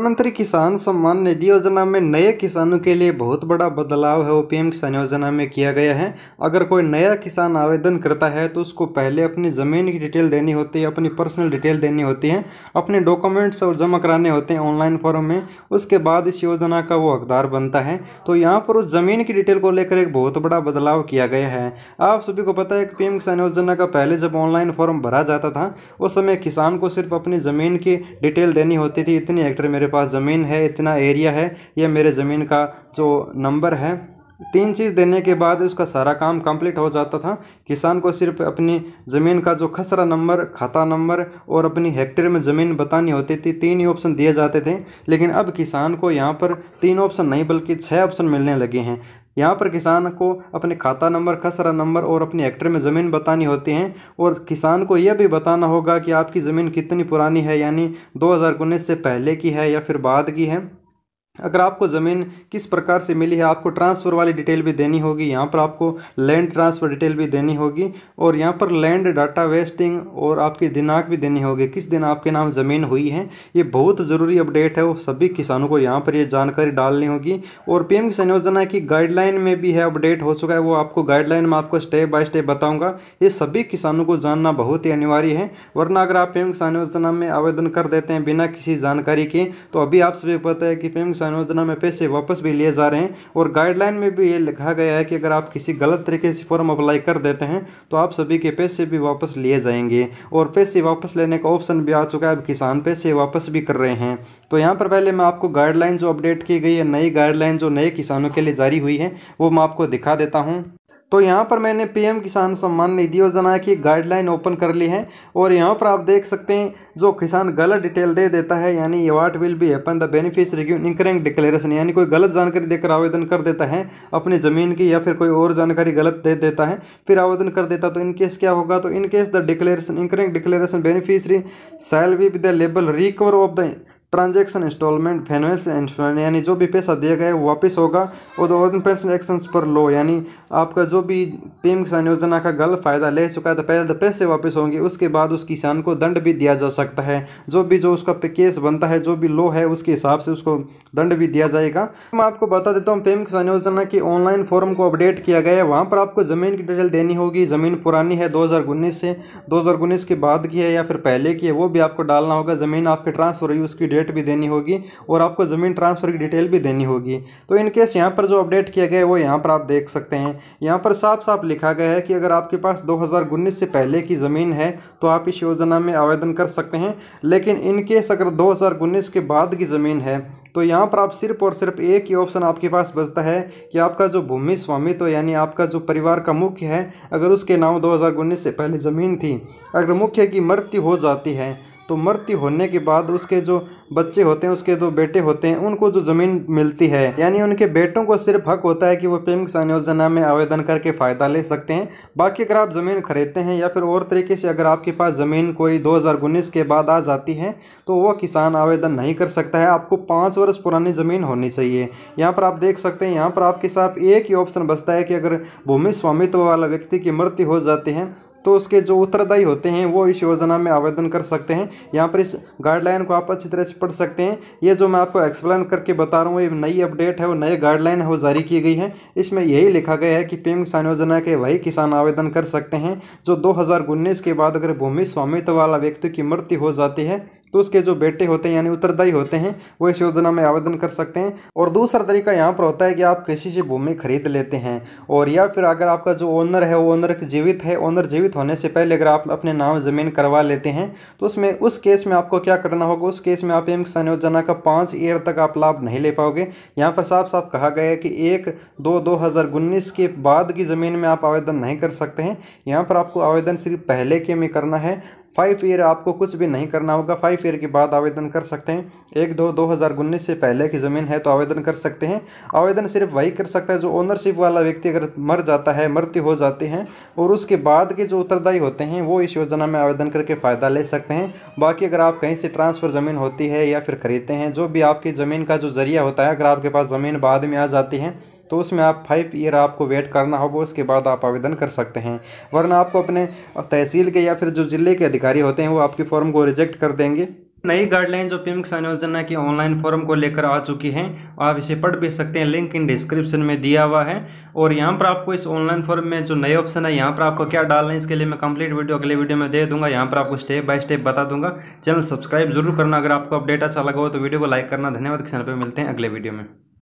प्रधानमंत्री किसान सम्मान निधि योजना में नए किसानों के लिए बहुत बड़ा बदलाव है वो पीएम किसान योजना में किया गया है अगर कोई नया किसान आवेदन करता है तो उसको पहले अपनी ज़मीन की डिटेल देनी होती है अपनी पर्सनल डिटेल देनी होती है अपने डॉक्यूमेंट्स और जमा कराने होते हैं ऑनलाइन फॉर्म में उसके बाद इस योजना का वो हकदार बनता है तो यहाँ पर उस ज़मीन की डिटेल को लेकर एक बहुत बड़ा बदलाव किया गया है आप सभी को पता है कि पीएम किसान योजना का पहले जब ऑनलाइन फॉर्म भरा जाता था उस समय किसान को सिर्फ अपनी ज़मीन की डिटेल देनी होती थी इतनी एक्टर मेरे पास ज़मीन है इतना एरिया है यह मेरे ज़मीन का जो नंबर है तीन चीज़ देने के बाद उसका सारा काम कंप्लीट हो जाता था किसान को सिर्फ अपनी ज़मीन का जो खसरा नंबर खाता नंबर और अपनी हेक्टेयर में ज़मीन बतानी होती थी तीन ही ऑप्शन दिए जाते थे लेकिन अब किसान को यहाँ पर तीन ऑप्शन नहीं बल्कि छः ऑप्शन मिलने लगे हैं यहाँ पर किसान को अपने खाता नंबर खसरा नंबर और अपने हेक्टर में ज़मीन बतानी होती है और किसान को यह भी बताना होगा कि आपकी ज़मीन कितनी पुरानी है यानी दो से पहले की है या फिर बाद की है अगर आपको ज़मीन किस प्रकार से मिली है आपको ट्रांसफ़र वाली डिटेल भी देनी होगी यहाँ पर आपको लैंड ट्रांसफ़र डिटेल भी देनी होगी और यहाँ पर लैंड डाटा वेस्टिंग और आपकी दिनांक भी देनी होगी किस दिन आपके नाम ज़मीन हुई है ये बहुत ज़रूरी अपडेट है वो सभी किसानों को यहाँ पर ये जानकारी डालनी होगी और पी किसान योजना की गाइडलाइन में भी है अपडेट हो चुका है वो आपको गाइडलाइन में आपको स्टेप बाय स्टेप बताऊँगा ये सभी किसानों को जानना बहुत ही अनिवार्य है वरना अगर आप पी किसान योजना में आवेदन कर देते हैं बिना किसी जानकारी के तो अभी आप सभी को पता है कि पी संयोजना योजना में पैसे वापस भी लिए जा रहे हैं और गाइडलाइन में भी ये लिखा गया है कि अगर आप किसी गलत तरीके से फॉर्म अप्लाई कर देते हैं तो आप सभी के पैसे भी वापस लिए जाएंगे और पैसे वापस लेने का ऑप्शन भी आ चुका है अब किसान पैसे वापस भी कर रहे हैं तो यहाँ पर पहले मैं आपको गाइडलाइन जो अपडेट की गई है नई गाइडलाइन जो नए किसानों के लिए जारी हुई है वो मैं आपको दिखा देता हूँ तो यहाँ पर मैंने पीएम किसान सम्मान निधि योजना की गाइडलाइन ओपन कर ली है और यहाँ पर आप देख सकते हैं जो किसान गलत डिटेल दे देता है यानी what will be upon the beneficiary incurring declaration यानी कोई गलत जानकारी देकर आवेदन कर देता है अपनी ज़मीन की या फिर कोई और जानकारी गलत दे देता है फिर आवेदन कर देता तो इनकेस क्या होगा तो in case the declaration incurring declaration beneficiary shall with the liable recover of the transaction installment finance insurance यानी जो भी पैसा दिया गया है वो वापस होगा और ऑर्गन पेंशन एक्शन पर लो यानी आपका जो भी पीएम किसान योजना का गलत फ़ायदा ले चुका है तो पहले तो पैसे वापस होंगे उसके बाद उस किसान को दंड भी दिया जा सकता है जो भी जो उसका केस बनता है जो भी लो है उसके हिसाब से उसको दंड भी दिया जाएगा मैं आपको बता देता हूँ पीएम किसान योजना की ऑनलाइन फॉर्म को अपडेट किया गया है वहाँ पर आपको ज़मीन की डिटेल देनी होगी ज़मीन पुरानी है दो से दो के बाद की है या फिर पहले की है वो भी आपको डालना होगा ज़मीन आपके ट्रांसफ़र हुई उसकी डेट भी देनी होगी और आपको ज़मीन ट्रांसफ़र की डिटेल भी देनी होगी तो इन केस यहाँ पर जो अपडेट किया गया है वो यहाँ पर आप देख सकते हैं यहाँ पर साफ साफ लिखा गया है कि अगर आपके पास दो से पहले की ज़मीन है तो आप इस योजना में आवेदन कर सकते हैं लेकिन इन केस अगर दो के बाद की ज़मीन है तो यहाँ पर आप सिर्फ और सिर्फ एक ही ऑप्शन आपके पास बचता है कि आपका जो भूमि स्वामित्व तो यानी आपका जो परिवार का मुख्य है अगर उसके नाम दो से पहले ज़मीन थी अगर मुख्य की मृत्यु हो जाती है तो मृत्यु होने के बाद उसके जो बच्चे होते हैं उसके जो बेटे होते हैं उनको जो ज़मीन मिलती है यानी उनके बेटों को सिर्फ हक होता है कि वो पीएम किसान योजना में आवेदन करके फ़ायदा ले सकते हैं बाकी अगर आप ज़मीन खरीदते हैं या फिर और तरीके से अगर आपके पास ज़मीन कोई दो के बाद आ जाती है तो वह किसान आवेदन नहीं कर सकता है आपको पाँच वर्ष पुरानी ज़मीन होनी चाहिए यहाँ पर आप देख सकते हैं यहाँ पर आपके साथ एक ही ऑप्शन बचता है कि अगर भूमि स्वामित्व वाला व्यक्ति की मृत्यु हो जाती है तो उसके जो उत्तरदायी होते हैं वो इस योजना में आवेदन कर सकते हैं यहाँ पर इस गाइडलाइन को आप अच्छी तरह से पढ़ सकते हैं ये जो मैं आपको एक्सप्लेन करके बता रहा हूँ ये नई अपडेट है वो नए गाइडलाइन है वो जारी की गई है इसमें यही लिखा गया है कि पीएम किसान योजना के वही किसान आवेदन कर सकते हैं जो दो के बाद अगर भूमि स्वामित्व वाला व्यक्ति की मृत्यु हो जाती है तो उसके जो बेटे होते हैं यानी उत्तरदायी होते हैं वो इस योजना में आवेदन कर सकते हैं और दूसरा तरीका यहाँ पर होता है कि आप किसी से भूमि खरीद लेते हैं और या फिर अगर आपका जो ओनर है वो ओनर जीवित है ओनर जीवित होने से पहले अगर आप अपने नाम ज़मीन करवा लेते हैं तो उसमें उस केस में आपको क्या करना होगा उस केस में आप एम किसान योजना का पाँच ईयर तक आप लाभ नहीं ले पाओगे यहाँ पर साफ साफ कहा गया है कि एक दो दो हज़ार उन्नीस के बाद की ज़मीन में आप आवेदन नहीं कर सकते हैं यहाँ पर आपको आवेदन सिर्फ पहले के में करना है फाइव ईयर आपको कुछ भी नहीं करना होगा फाइव ईयर के बाद आवेदन कर सकते हैं एक दो दो हज़ार उन्नीस से पहले की ज़मीन है तो आवेदन कर सकते हैं आवेदन सिर्फ वही कर सकता है जो ओनरशिप वाला व्यक्ति अगर मर जाता है मृत्यु हो जाती है और उसके बाद के जो उत्तरदायी होते हैं वो इस योजना में आवेदन करके फ़ायदा ले सकते हैं बाकी अगर आप कहीं से ट्रांसफ़र ज़मीन होती है या फिर ख़रीदते हैं जो भी आपकी ज़मीन का जो ज़रिया होता है अगर आपके पास ज़मीन बाद में आ जाती है तो उसमें आप फाइव ईयर आपको वेट करना होगा उसके बाद आप आवेदन कर सकते हैं वरना आपको अपने तहसील के या फिर जो ज़िले के अधिकारी होते हैं वो आपके फॉर्म को रिजेक्ट कर देंगे नई गाइडलाइन जो पी संयोजना किसान योजना की ऑनलाइन फॉर्म को लेकर आ चुकी हैं आप इसे पढ़ भी सकते हैं लिंक इन डिस्क्रिप्शन में दिया हुआ है और यहाँ पर आपको इस ऑनलाइन फॉर्म में जो नए ऑप्शन है यहाँ पर आपको क्या डालना है इसके लिए मैं कंप्लीट वीडियो अगले वीडियो में दे दूंगा यहाँ पर आपको स्टेप बाय स्टेप बता दूंगा चैनल सब्सक्राइब जरूर करना अगर आपको अपडेट अच्छा लगा हो तो वीडियो को लाइक करना धन्यवाद किसान पर मिलते हैं अगले वीडियो में